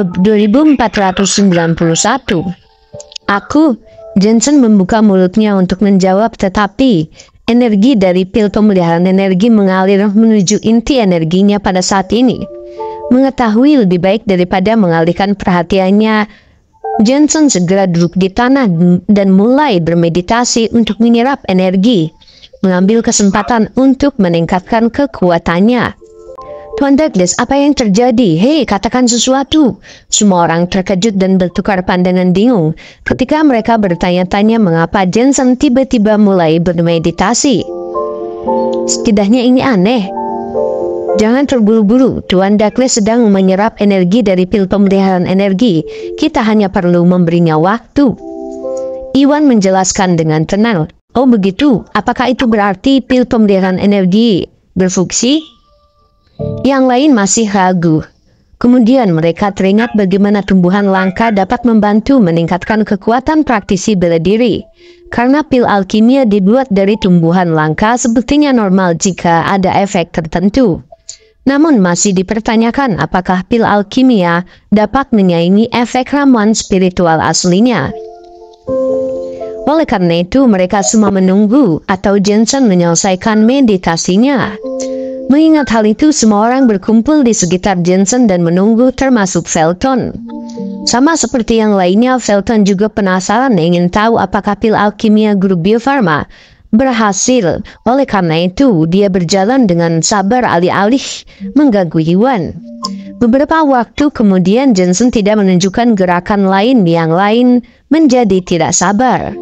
2491. Aku, Jensen membuka mulutnya untuk menjawab tetapi energi dari pil pemeliharaan energi mengalir menuju inti energinya pada saat ini. Mengetahui lebih baik daripada mengalihkan perhatiannya, Jensen segera duduk di tanah dan mulai bermeditasi untuk menyerap energi, mengambil kesempatan untuk meningkatkan kekuatannya. Tuan Douglas, apa yang terjadi? Hei, katakan sesuatu. Semua orang terkejut dan bertukar pandangan bingung ketika mereka bertanya-tanya mengapa Jensen tiba-tiba mulai bermeditasi. Setidaknya ini aneh. Jangan terburu-buru, Tuan Douglas sedang menyerap energi dari pil pemeliharaan energi. Kita hanya perlu memberinya waktu. Iwan menjelaskan dengan tenang. Oh begitu, apakah itu berarti pil pemeliharaan energi berfungsi yang lain masih ragu. Kemudian mereka teringat bagaimana tumbuhan langka dapat membantu meningkatkan kekuatan praktisi bela diri. Karena pil alkimia dibuat dari tumbuhan langka sepertinya normal jika ada efek tertentu. Namun masih dipertanyakan apakah pil alkimia dapat menyaingi efek ramuan spiritual aslinya. Oleh karena itu mereka semua menunggu atau Jensen menyelesaikan meditasinya. Mengingat hal itu, semua orang berkumpul di sekitar Jensen dan menunggu termasuk Felton. Sama seperti yang lainnya, Felton juga penasaran ingin tahu apakah pil alkimia grup biofarma berhasil. Oleh karena itu, dia berjalan dengan sabar alih-alih mengganggu hewan. Beberapa waktu kemudian Jensen tidak menunjukkan gerakan lain yang lain menjadi tidak sabar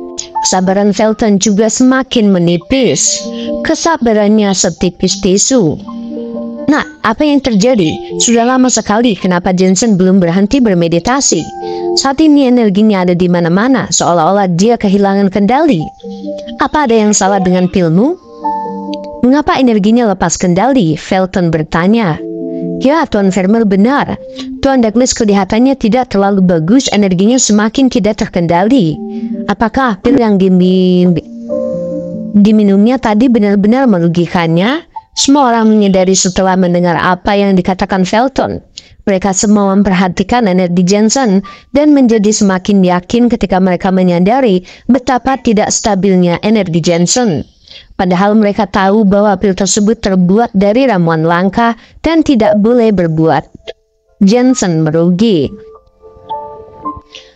kesabaran Felton juga semakin menipis. Kesabarannya setipis tisu. Nah, apa yang terjadi? Sudah lama sekali kenapa Jensen belum berhenti bermeditasi. Saat ini energinya ada di mana-mana, seolah-olah dia kehilangan kendali. Apa ada yang salah dengan pilmu? Mengapa energinya lepas kendali? Felton bertanya. Ya, Tuan Vermel benar. Tuan Douglas kelihatannya tidak terlalu bagus, energinya semakin tidak terkendali. Apakah pil yang dimin diminumnya tadi benar-benar merugikannya? Semua orang menyadari setelah mendengar apa yang dikatakan Felton. Mereka semua memperhatikan energi Jensen dan menjadi semakin yakin ketika mereka menyadari betapa tidak stabilnya energi Jensen. Padahal mereka tahu bahwa pil tersebut terbuat dari ramuan langka dan tidak boleh berbuat. Jensen merugi.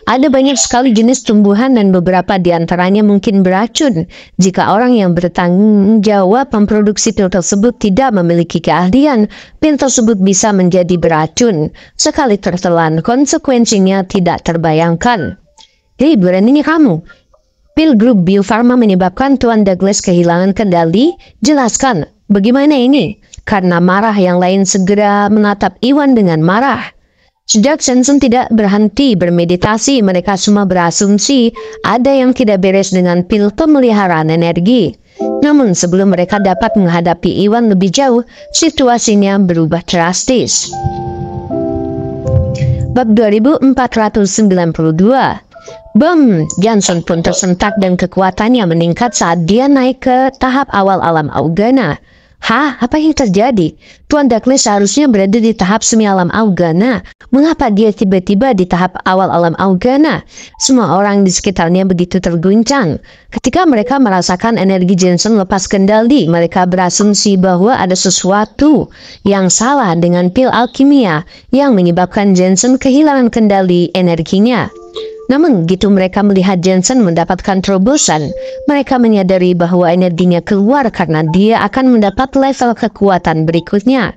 Ada banyak sekali jenis tumbuhan dan beberapa di antaranya mungkin beracun jika orang yang bertanggung jawab memproduksi pil tersebut tidak memiliki keahlian. Pil tersebut bisa menjadi beracun. Sekali tertelan, konsekuensinya tidak terbayangkan. Hei, berani nih kamu Pil grup Farma menyebabkan Tuan Douglas kehilangan kendali? Jelaskan, bagaimana ini? Karena marah yang lain segera menatap Iwan dengan marah. Sejak Sensen tidak berhenti bermeditasi, mereka semua berasumsi ada yang tidak beres dengan pil pemeliharaan energi. Namun sebelum mereka dapat menghadapi Iwan lebih jauh, situasinya berubah drastis. Bab 2492 Bum, Johnson pun tersentak dan kekuatannya meningkat saat dia naik ke tahap awal alam Augana. Hah, apa yang terjadi? Tuan Douglas seharusnya berada di tahap semi alam Augana. Mengapa dia tiba-tiba di tahap awal alam Augana? Semua orang di sekitarnya begitu terguncang. Ketika mereka merasakan energi Jensen lepas kendali, mereka berasumsi bahwa ada sesuatu yang salah dengan pil alkimia yang menyebabkan Jensen kehilangan kendali energinya. Namun begitu mereka melihat Jensen mendapatkan terobosan, mereka menyadari bahwa energinya keluar karena dia akan mendapat level kekuatan berikutnya.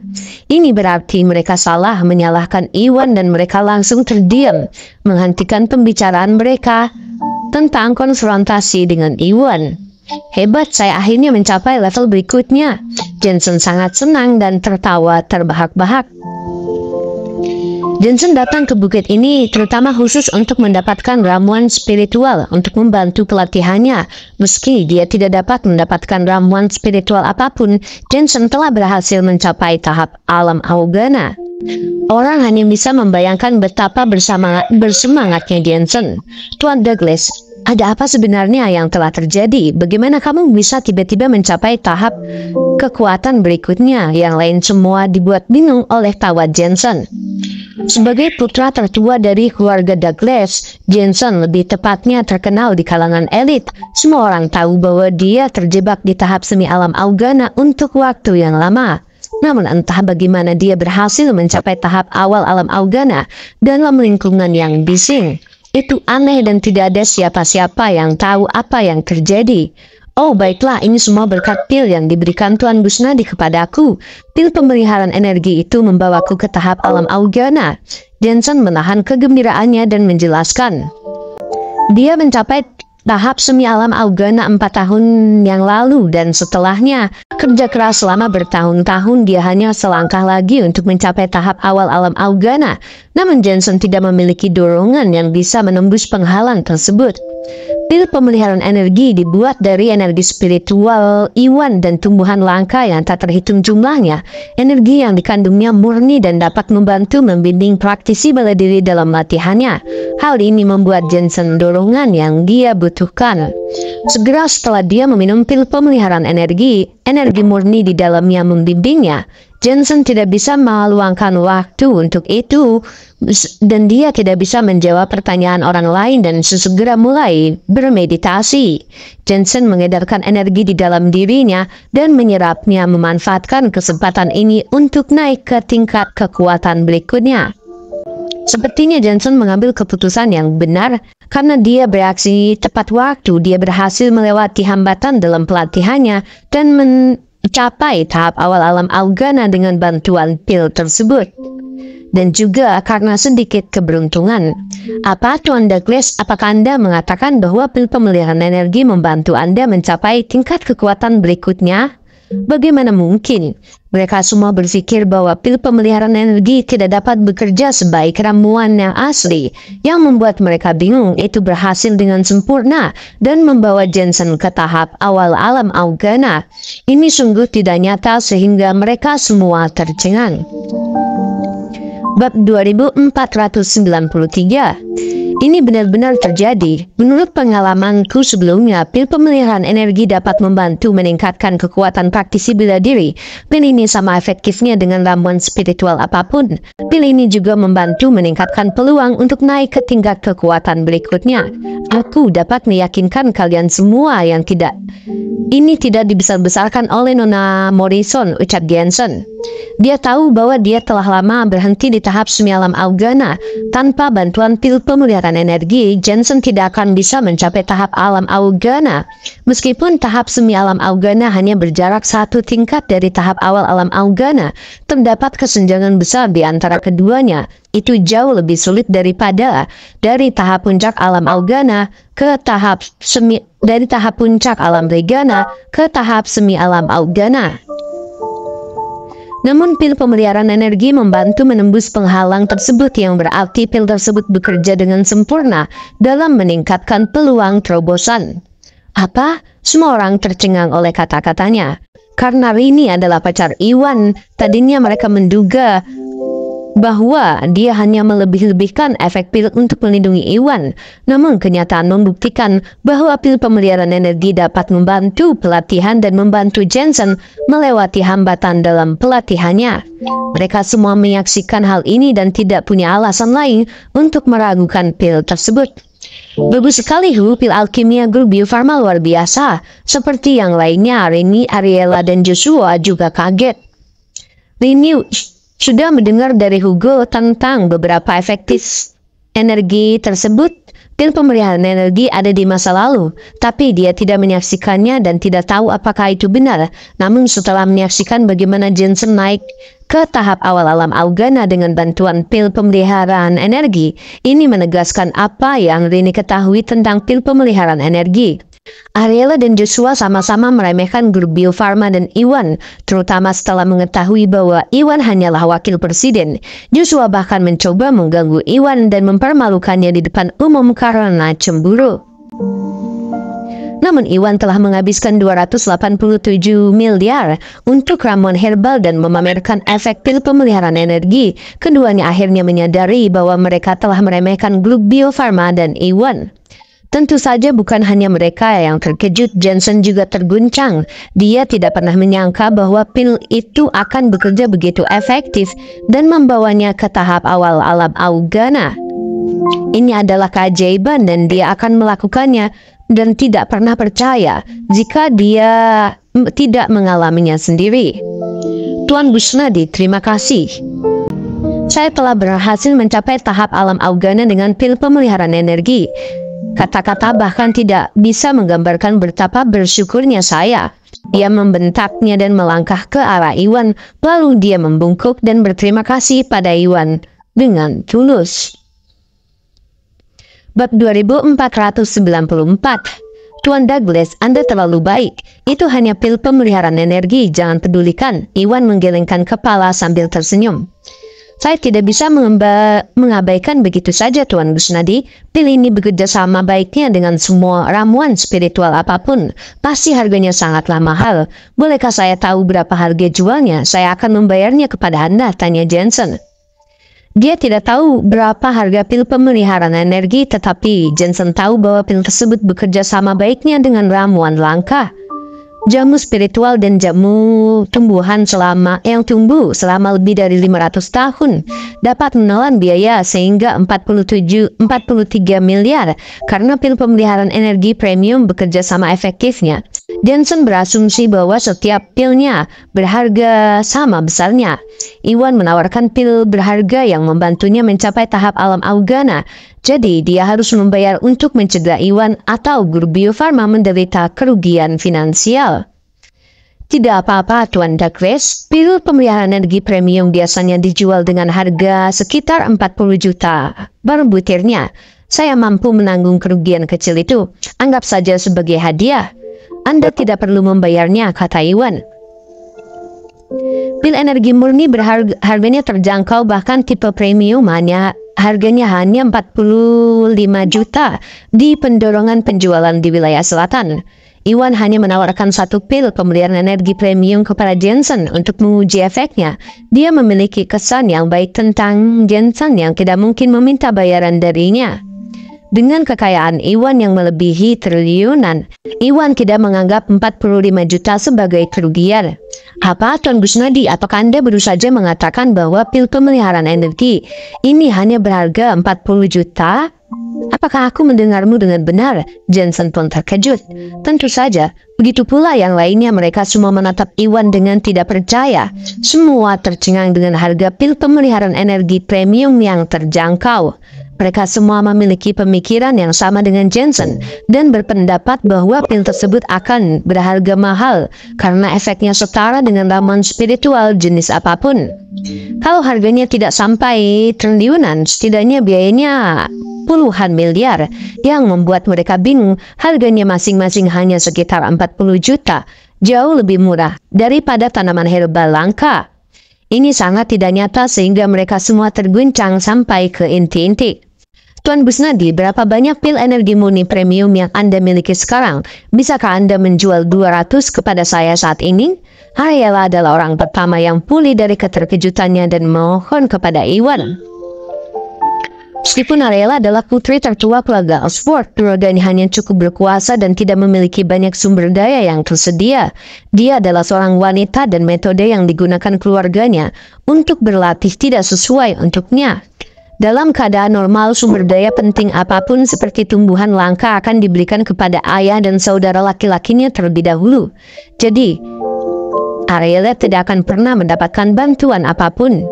Ini berarti mereka salah menyalahkan Iwan dan mereka langsung terdiam, menghentikan pembicaraan mereka tentang konfrontasi dengan Iwan. Hebat, saya akhirnya mencapai level berikutnya. Jensen sangat senang dan tertawa terbahak-bahak. Jensen datang ke bukit ini terutama khusus untuk mendapatkan ramuan spiritual untuk membantu pelatihannya. Meski dia tidak dapat mendapatkan ramuan spiritual apapun, Jensen telah berhasil mencapai tahap alam Augana. Orang hanya bisa membayangkan betapa bersama, bersemangatnya Jensen. Tuan Douglas, ada apa sebenarnya yang telah terjadi? Bagaimana kamu bisa tiba-tiba mencapai tahap kekuatan berikutnya? Yang lain semua dibuat bingung oleh tawa Jensen. Sebagai putra tertua dari keluarga Douglas, Jensen lebih tepatnya terkenal di kalangan elit. Semua orang tahu bahwa dia terjebak di tahap semi alam Augana untuk waktu yang lama. Namun entah bagaimana dia berhasil mencapai tahap awal alam Augana dalam lingkungan yang bising. Itu aneh dan tidak ada siapa-siapa yang tahu apa yang terjadi. Oh baiklah, ini semua berkat pil yang diberikan Tuan Busnadi kepadaku. Pil pemeliharaan energi itu membawaku ke tahap alam Augana. Jensen menahan kegembiraannya dan menjelaskan. Dia mencapai tahap semi alam Augana 4 tahun yang lalu dan setelahnya, kerja keras selama bertahun-tahun dia hanya selangkah lagi untuk mencapai tahap awal alam Augana. Namun Jensen tidak memiliki dorongan yang bisa menembus penghalang tersebut. Pil pemeliharaan energi dibuat dari energi spiritual iwan dan tumbuhan langka yang tak terhitung jumlahnya. Energi yang dikandungnya murni dan dapat membantu membimbing praktisi bela diri dalam latihannya. Hal ini membuat Jensen dorongan yang dia butuhkan. Segera setelah dia meminum pil pemeliharaan energi, energi murni di dalamnya membimbingnya. Jensen tidak bisa meluangkan waktu untuk itu dan dia tidak bisa menjawab pertanyaan orang lain dan sesegera mulai bermeditasi. Jensen mengedarkan energi di dalam dirinya dan menyerapnya memanfaatkan kesempatan ini untuk naik ke tingkat kekuatan berikutnya. Sepertinya Jensen mengambil keputusan yang benar karena dia bereaksi tepat waktu, dia berhasil melewati hambatan dalam pelatihannya dan men mencapai tahap awal alam Algana dengan bantuan pil tersebut. Dan juga karena sedikit keberuntungan. Apa Tuan Douglas, apakah Anda mengatakan bahwa pil pemeliharaan energi membantu Anda mencapai tingkat kekuatan berikutnya? Bagaimana mungkin? Mereka semua berpikir bahwa pil pemeliharaan energi tidak dapat bekerja sebaik ramuan yang asli. Yang membuat mereka bingung itu berhasil dengan sempurna dan membawa Jensen ke tahap awal alam Augana. Ini sungguh tidak nyata sehingga mereka semua tercengang. Bab 2493 ini benar-benar terjadi. Menurut pengalamanku sebelumnya, pil pemeliharaan energi dapat membantu meningkatkan kekuatan praktisi bela diri. Pil ini sama efektifnya dengan ramuan spiritual apapun. Pil ini juga membantu meningkatkan peluang untuk naik ke tingkat kekuatan berikutnya. Aku dapat meyakinkan kalian semua yang tidak. Ini tidak dibesar-besarkan oleh Nona Morrison, ucap Jensen. Dia tahu bahwa dia telah lama berhenti di tahap semialam Augana tanpa bantuan pil pemeliharaan energi, Jensen tidak akan bisa mencapai tahap alam Augana. Meskipun tahap semi-alam Augana hanya berjarak satu tingkat dari tahap awal alam Augana, terdapat kesenjangan besar di antara keduanya. Itu jauh lebih sulit daripada dari tahap puncak alam Augana ke tahap semi dari tahap puncak alam Regana ke tahap semi alam Augana. Namun pil pemeliharaan energi membantu menembus penghalang tersebut yang berarti pil tersebut bekerja dengan sempurna dalam meningkatkan peluang terobosan. Apa? Semua orang tercengang oleh kata-katanya. Karena Rini adalah pacar Iwan, tadinya mereka menduga bahwa dia hanya melebih-lebihkan efek pil untuk melindungi Iwan. Namun kenyataan membuktikan bahwa pil pemeliharaan energi dapat membantu pelatihan dan membantu Jensen melewati hambatan dalam pelatihannya. Mereka semua menyaksikan hal ini dan tidak punya alasan lain untuk meragukan pil tersebut. Bagus sekali Hu, pil alkimia grup biofarma luar biasa. Seperti yang lainnya, Reni, Ariela, dan Joshua juga kaget. Renew sudah mendengar dari Hugo tentang beberapa efektif energi tersebut dan pemeliharaan energi ada di masa lalu, tapi dia tidak menyaksikannya dan tidak tahu apakah itu benar. Namun setelah menyaksikan bagaimana Jensen naik ke tahap awal alam Algana dengan bantuan pil pemeliharaan energi, ini menegaskan apa yang Rini ketahui tentang pil pemeliharaan energi. Ariela dan Joshua sama-sama meremehkan grup Bio Farma dan Iwan, terutama setelah mengetahui bahwa Iwan hanyalah wakil presiden. Joshua bahkan mencoba mengganggu Iwan dan mempermalukannya di depan umum karena cemburu. Namun Iwan telah menghabiskan 287 miliar untuk ramuan herbal dan memamerkan efek pil pemeliharaan energi. Keduanya akhirnya menyadari bahwa mereka telah meremehkan grup Bio Farma dan Iwan. Tentu saja bukan hanya mereka yang terkejut, Jensen juga terguncang. Dia tidak pernah menyangka bahwa pil itu akan bekerja begitu efektif dan membawanya ke tahap awal alam Augana. Ini adalah keajaiban dan dia akan melakukannya dan tidak pernah percaya jika dia tidak mengalaminya sendiri. Tuan Busnadi, terima kasih. Saya telah berhasil mencapai tahap alam Augana dengan pil pemeliharaan energi. Kata-kata bahkan tidak bisa menggambarkan betapa bersyukurnya saya. Dia membentaknya dan melangkah ke arah Iwan, lalu dia membungkuk dan berterima kasih pada Iwan dengan tulus. Bab 2494 Tuan Douglas, Anda terlalu baik. Itu hanya pil pemeliharaan energi, jangan pedulikan. Iwan menggelengkan kepala sambil tersenyum. Saya tidak bisa mengabaikan begitu saja Tuan Gusnadi. Pil ini bekerja sama baiknya dengan semua ramuan spiritual apapun. Pasti harganya sangatlah mahal. Bolehkah saya tahu berapa harga jualnya? Saya akan membayarnya kepada Anda, tanya Jensen. Dia tidak tahu berapa harga pil pemeliharaan energi, tetapi Jensen tahu bahwa pil tersebut bekerja sama baiknya dengan ramuan langka jamu spiritual dan jamu tumbuhan selama yang tumbuh selama lebih dari 500 tahun dapat menelan biaya sehingga 47 43 miliar karena pil pemeliharaan energi premium bekerja sama efektifnya Jensen berasumsi bahwa setiap pilnya berharga sama besarnya. Iwan menawarkan pil berharga yang membantunya mencapai tahap alam Augana. Jadi, dia harus membayar untuk mencegah Iwan atau guru biofarma menderita kerugian finansial. Tidak apa-apa, Tuan Douglas. Pil pemeliharaan energi premium biasanya dijual dengan harga sekitar 40 juta per butirnya. Saya mampu menanggung kerugian kecil itu. Anggap saja sebagai hadiah. Anda tidak perlu membayarnya, kata Iwan. Pil energi murni berharganya terjangkau bahkan tipe premium hanya harganya hanya 45 juta di pendorongan penjualan di wilayah selatan. Iwan hanya menawarkan satu pil pembelian energi premium kepada Jensen untuk menguji efeknya. Dia memiliki kesan yang baik tentang Jensen yang tidak mungkin meminta bayaran darinya. Dengan kekayaan Iwan yang melebihi triliunan, Iwan tidak menganggap 45 juta sebagai kerugian. Apa Tuan Gusnadi atau Anda baru saja mengatakan bahwa pil pemeliharaan energi ini hanya berharga 40 juta? Apakah aku mendengarmu dengan benar? Jensen pun terkejut. Tentu saja, begitu pula yang lainnya mereka semua menatap Iwan dengan tidak percaya. Semua tercengang dengan harga pil pemeliharaan energi premium yang terjangkau. Mereka semua memiliki pemikiran yang sama dengan Jensen dan berpendapat bahwa pil tersebut akan berharga mahal karena efeknya setara dengan ramuan spiritual jenis apapun. Kalau harganya tidak sampai triliunan, setidaknya biayanya puluhan miliar yang membuat mereka bingung harganya masing-masing hanya sekitar 40 juta, jauh lebih murah daripada tanaman herbal langka. Ini sangat tidak nyata sehingga mereka semua terguncang sampai ke inti-inti. Tuan Busnadi, berapa banyak pil energi murni premium yang Anda miliki sekarang? Bisakah Anda menjual 200 kepada saya saat ini? Hayala adalah orang pertama yang pulih dari keterkejutannya dan mohon kepada Iwan. Meskipun Ariela adalah putri tertua keluarga Oxford, keluarganya hanya cukup berkuasa dan tidak memiliki banyak sumber daya yang tersedia. Dia adalah seorang wanita dan metode yang digunakan keluarganya untuk berlatih tidak sesuai untuknya. Dalam keadaan normal sumber daya penting apapun seperti tumbuhan langka akan diberikan kepada ayah dan saudara laki-lakinya terlebih dahulu. Jadi, Ariel tidak akan pernah mendapatkan bantuan apapun.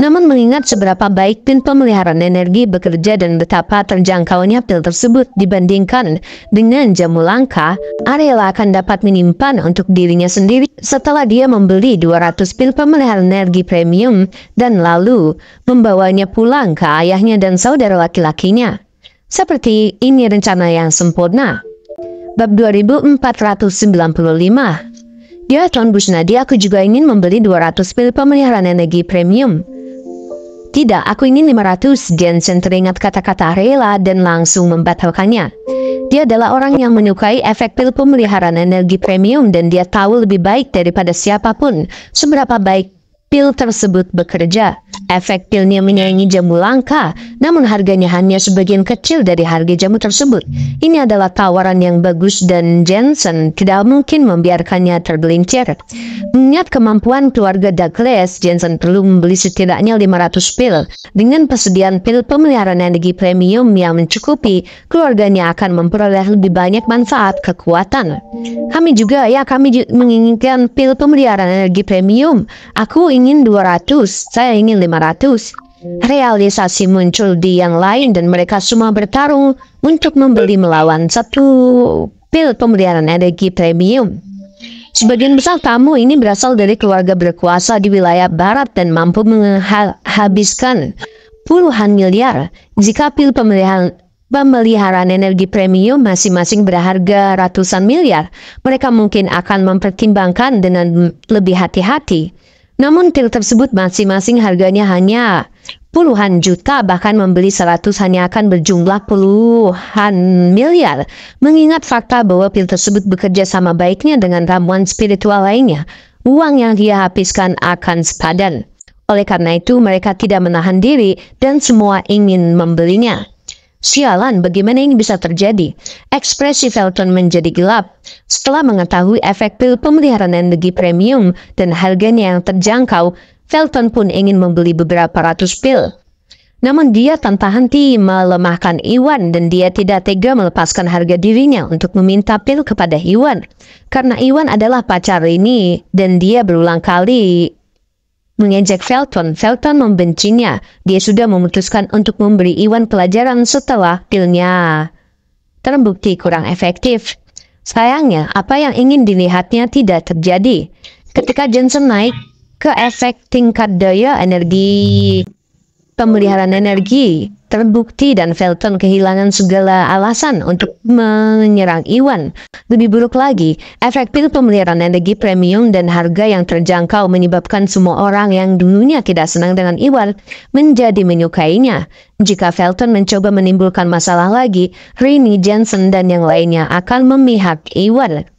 Namun mengingat seberapa baik pin pemeliharaan energi bekerja dan betapa terjangkaunya pil tersebut dibandingkan dengan jamu langka, Ariel akan dapat menyimpan untuk dirinya sendiri setelah dia membeli 200 pil pemeliharaan energi premium dan lalu membawanya pulang ke ayahnya dan saudara laki-lakinya. Seperti ini rencana yang sempurna. Bab 2495 di Athlon Busnadi, aku juga ingin membeli 200 pil pemeliharaan energi premium. Tidak, aku ingin 500 Jensen teringat kata-kata Rela dan langsung membatalkannya. Dia adalah orang yang menyukai efek pil pemeliharaan energi premium dan dia tahu lebih baik daripada siapapun seberapa baik pil tersebut bekerja. Efek pilnya menyaingi jamu langka, namun harganya hanya sebagian kecil dari harga jamu tersebut. Ini adalah tawaran yang bagus dan Jensen tidak mungkin membiarkannya tergelincir. Mengingat kemampuan keluarga Douglas, Jensen perlu membeli setidaknya 500 pil. Dengan persediaan pil pemeliharaan energi premium yang mencukupi, keluarganya akan memperoleh lebih banyak manfaat kekuatan. Kami juga, ya kami menginginkan pil pemeliharaan energi premium. Aku ingin 200, saya ingin 500. Realisasi muncul di yang lain dan mereka semua bertarung untuk membeli melawan satu pil pemeliharaan energi premium. Sebagian besar tamu ini berasal dari keluarga berkuasa di wilayah barat dan mampu menghabiskan puluhan miliar jika pil pemeliharaan, pemeliharaan energi premium masing-masing berharga ratusan miliar. Mereka mungkin akan mempertimbangkan dengan lebih hati-hati. Namun pil tersebut masing-masing harganya hanya puluhan juta bahkan membeli seratus hanya akan berjumlah puluhan miliar. Mengingat fakta bahwa pil tersebut bekerja sama baiknya dengan ramuan spiritual lainnya, uang yang dia habiskan akan sepadan. Oleh karena itu mereka tidak menahan diri dan semua ingin membelinya. Sialan, bagaimana ini bisa terjadi? Ekspresi Felton menjadi gelap setelah mengetahui efek pil pemeliharaan energi premium dan harganya yang terjangkau. Felton pun ingin membeli beberapa ratus pil. Namun dia tanpa henti melemahkan Iwan dan dia tidak tega melepaskan harga dirinya untuk meminta pil kepada Iwan. Karena Iwan adalah pacar ini dan dia berulang kali mengejek Felton. Felton membencinya. Dia sudah memutuskan untuk memberi Iwan pelajaran setelah tilnya terbukti kurang efektif. Sayangnya, apa yang ingin dilihatnya tidak terjadi. Ketika Jensen naik ke efek tingkat daya energi, pemeliharaan energi, terbukti dan Felton kehilangan segala alasan untuk menyerang Iwan. Lebih buruk lagi, efek pil pemeliharaan energi premium dan harga yang terjangkau menyebabkan semua orang yang dulunya tidak senang dengan Iwan menjadi menyukainya. Jika Felton mencoba menimbulkan masalah lagi, Rini Jensen dan yang lainnya akan memihak Iwan.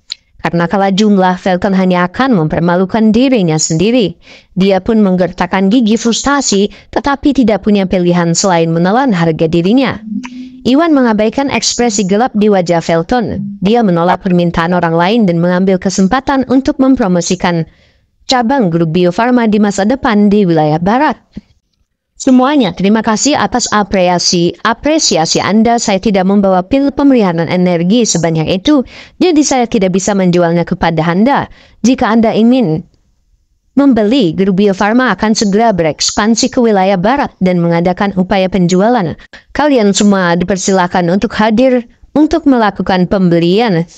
Karena kala jumlah, Falcon hanya akan mempermalukan dirinya sendiri. Dia pun menggertakkan gigi frustasi, tetapi tidak punya pilihan selain menelan harga dirinya. Iwan mengabaikan ekspresi gelap di wajah Felton. Dia menolak permintaan orang lain dan mengambil kesempatan untuk mempromosikan cabang grup Bio di masa depan di wilayah barat. Semuanya, terima kasih atas apresiasi, apresiasi Anda. Saya tidak membawa pil pemeliharaan energi sebanyak itu, jadi saya tidak bisa menjualnya kepada Anda. Jika Anda ingin membeli, Bio Farma akan segera berekspansi ke wilayah barat dan mengadakan upaya penjualan. Kalian semua dipersilakan untuk hadir untuk melakukan pembelian.